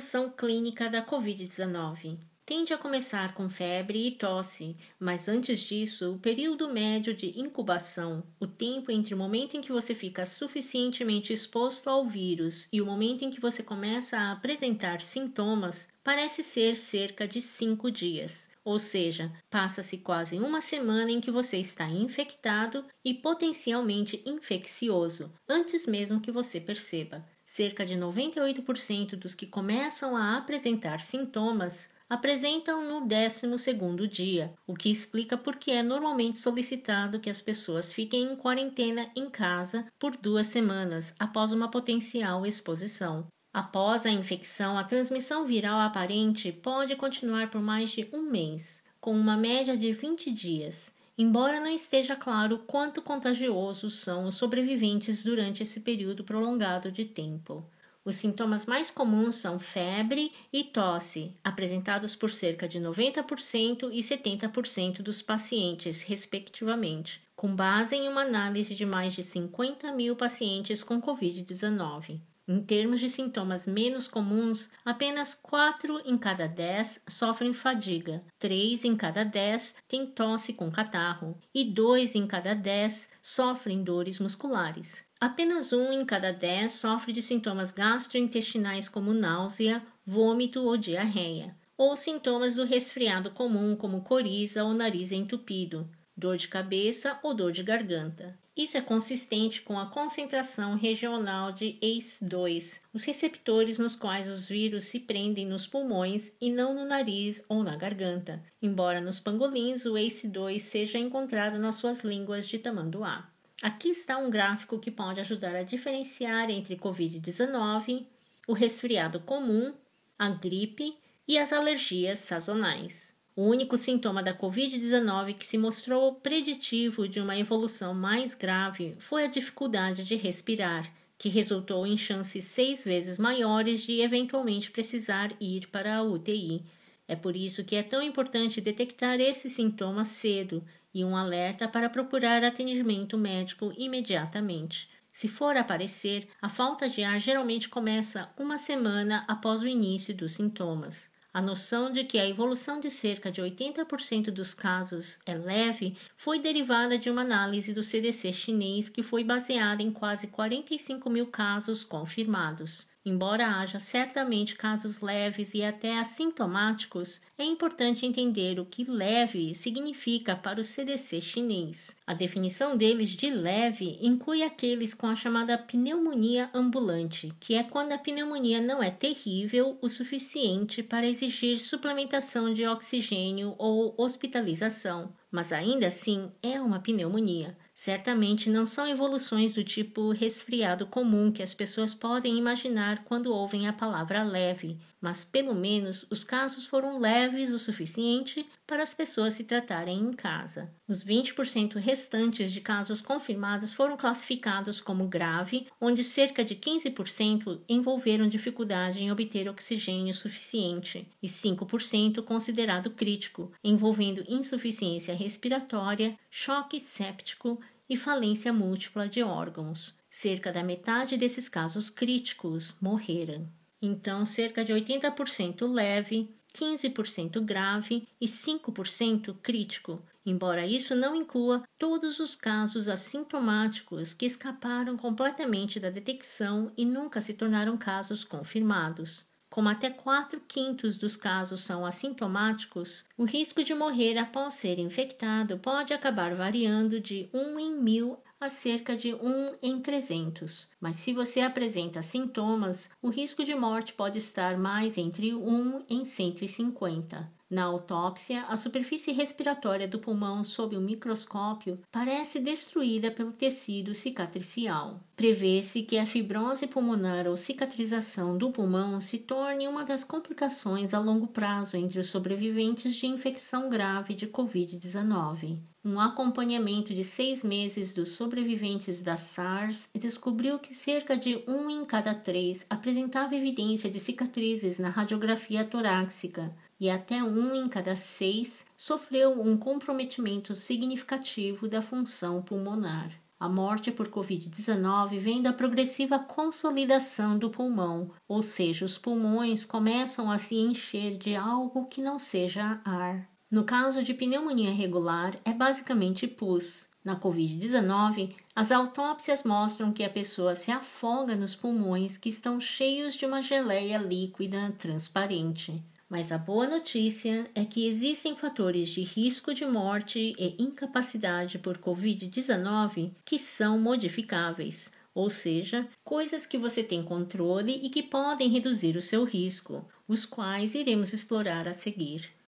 evolução clínica da Covid-19. Tende a começar com febre e tosse, mas antes disso, o período médio de incubação, o tempo entre o momento em que você fica suficientemente exposto ao vírus e o momento em que você começa a apresentar sintomas, parece ser cerca de cinco dias. Ou seja, passa-se quase uma semana em que você está infectado e potencialmente infeccioso, antes mesmo que você perceba. Cerca de 98% dos que começam a apresentar sintomas apresentam no 12º dia, o que explica por que é normalmente solicitado que as pessoas fiquem em quarentena em casa por duas semanas após uma potencial exposição. Após a infecção, a transmissão viral aparente pode continuar por mais de um mês, com uma média de 20 dias, embora não esteja claro quanto contagiosos são os sobreviventes durante esse período prolongado de tempo. Os sintomas mais comuns são febre e tosse, apresentados por cerca de 90% e 70% dos pacientes, respectivamente, com base em uma análise de mais de 50 mil pacientes com Covid-19. Em termos de sintomas menos comuns, apenas 4 em cada 10 sofrem fadiga, 3 em cada 10 têm tosse com catarro e 2 em cada 10 sofrem dores musculares. Apenas 1 em cada 10 sofre de sintomas gastrointestinais como náusea, vômito ou diarreia, ou sintomas do resfriado comum como coriza ou nariz entupido, dor de cabeça ou dor de garganta. Isso é consistente com a concentração regional de ACE2, os receptores nos quais os vírus se prendem nos pulmões e não no nariz ou na garganta, embora nos pangolins o ACE2 seja encontrado nas suas línguas de tamanduá. Aqui está um gráfico que pode ajudar a diferenciar entre Covid-19, o resfriado comum, a gripe e as alergias sazonais o único sintoma da Covid-19 que se mostrou preditivo de uma evolução mais grave foi a dificuldade de respirar, que resultou em chances seis vezes maiores de eventualmente precisar ir para a UTI. É por isso que é tão importante detectar esse sintoma cedo e um alerta para procurar atendimento médico imediatamente. Se for aparecer, a falta de ar geralmente começa uma semana após o início dos sintomas. A noção de que a evolução de cerca de 80% dos casos é leve foi derivada de uma análise do CDC chinês que foi baseada em quase 45 mil casos confirmados. Embora haja certamente casos leves e até assintomáticos, é importante entender o que leve significa para o CDC chinês. A definição deles de leve inclui aqueles com a chamada pneumonia ambulante, que é quando a pneumonia não é terrível o suficiente para exigir suplementação de oxigênio ou hospitalização, mas ainda assim é uma pneumonia. Certamente não são evoluções do tipo resfriado comum que as pessoas podem imaginar quando ouvem a palavra leve mas pelo menos os casos foram leves o suficiente para as pessoas se tratarem em casa. Os 20% restantes de casos confirmados foram classificados como grave, onde cerca de 15% envolveram dificuldade em obter oxigênio suficiente e 5% considerado crítico, envolvendo insuficiência respiratória, choque séptico e falência múltipla de órgãos. Cerca da metade desses casos críticos morreram. Então, cerca de 80% leve, 15% grave e 5% crítico, embora isso não inclua todos os casos assintomáticos que escaparam completamente da detecção e nunca se tornaram casos confirmados. Como até 4 quintos dos casos são assintomáticos, o risco de morrer após ser infectado pode acabar variando de 1 em mil a cerca de 1 em 300. Mas se você apresenta sintomas, o risco de morte pode estar mais entre 1 em 150. Na autópsia, a superfície respiratória do pulmão sob o microscópio parece destruída pelo tecido cicatricial. Prevê-se que a fibrose pulmonar ou cicatrização do pulmão se torne uma das complicações a longo prazo entre os sobreviventes de infecção grave de Covid-19. Um acompanhamento de seis meses dos sobreviventes da SARS descobriu que cerca de um em cada três apresentava evidência de cicatrizes na radiografia torácica, e até um em cada seis sofreu um comprometimento significativo da função pulmonar. A morte por Covid-19 vem da progressiva consolidação do pulmão, ou seja, os pulmões começam a se encher de algo que não seja ar. No caso de pneumonia regular, é basicamente pus. Na Covid-19, as autópsias mostram que a pessoa se afoga nos pulmões que estão cheios de uma geleia líquida transparente. Mas a boa notícia é que existem fatores de risco de morte e incapacidade por Covid-19 que são modificáveis, ou seja, coisas que você tem controle e que podem reduzir o seu risco, os quais iremos explorar a seguir.